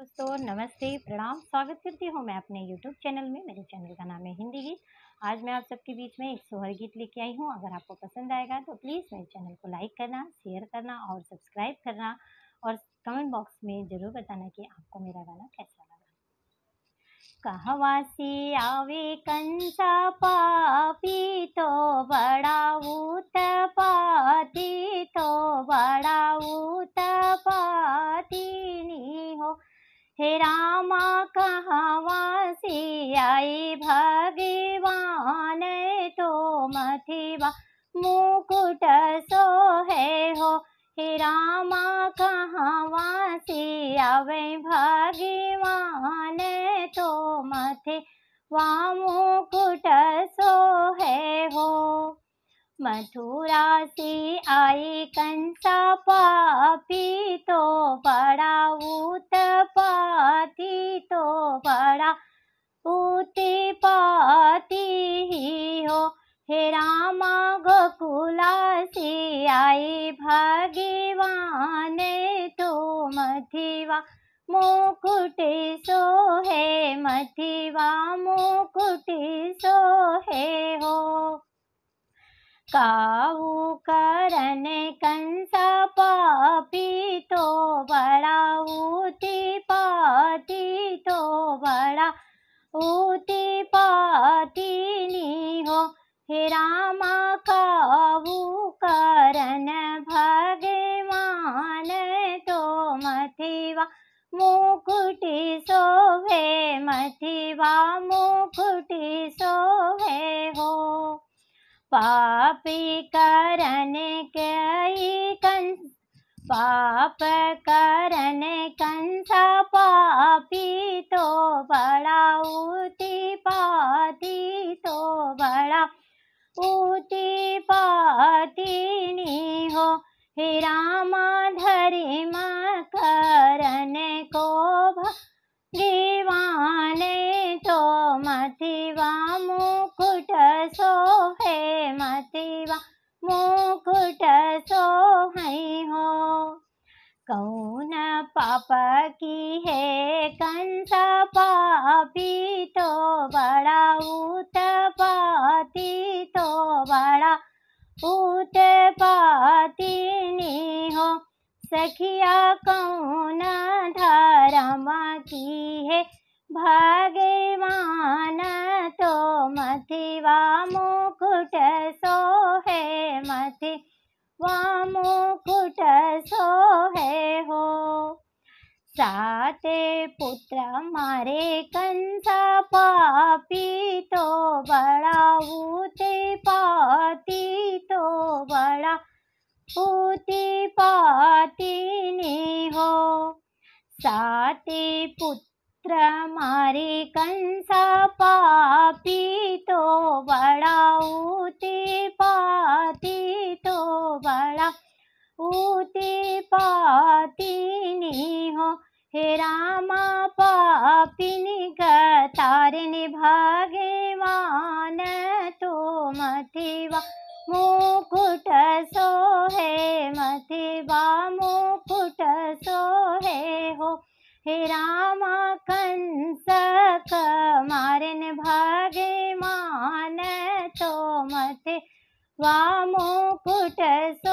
दोस्तों नमस्ते प्रणाम स्वागत करती हूँ मैं अपने यूट्यूब चैनल में मेरे चैनल का नाम है हिंदी गीत आज मैं आप सबके बीच में एक सोहर गीत लेके आई हूँ अगर आपको पसंद आएगा तो प्लीज़ मेरे चैनल को लाइक करना शेयर करना और सब्सक्राइब करना और कमेंट बॉक्स में ज़रूर बताना कि आपको मेरा गाना कैसा लगा कहवा से आवे कंसा पापी तो बड़ा हे रामा कहाँ से आई भगवान तो मथिवा मुकुट सो है हो हे रामा कहाँ से आवे भगवान तो मथे वा मुकुट है हो मथुरा से आए कंसा पापी तो बड़ा पाती तो बड़ा पाती ही हो हे रामा गोकुला से आए भगवान तो मथिवा मुकुट सो है मथिवा मुकुट सो है हो काऊ करण कंस पापी तो बड़ा ऊती पाती तो बड़ा ऊती पाती नी हो हे रामा का करण कई कंस पाप करण कंसा पापी तो बड़ा ऊती पाती तो बड़ा ऊती पाती नी हो हे रामा धरी म करण को भीवान तो मथिवा मुकुट सो मतिवा मुकुट सोहई हो कौन पाप की है कंस पापी तो बड़ा पाती तो बड़ा उत्पति नी हो सखिया कौन धर्म की है भगवान तो मथिवा मो मुकुट सो है मथे वा मुकुट सो है हो साते पुत्र मारे कंसा पापी तो बड़ा ऊते पाती तो बड़ा ऊते पाती नहीं हो साते पुत्र पुत्र मारे कंसा पापी तो बड़ा ऊते पाती तो बड़ा ऊते पाती नहीं हो हे रामा पापिनी भागे मान तो मथिवा मुकुट सो है मथिवा मुकुट सो है हो हे रामा मारे मारन भागे मान तो मत वामो कुट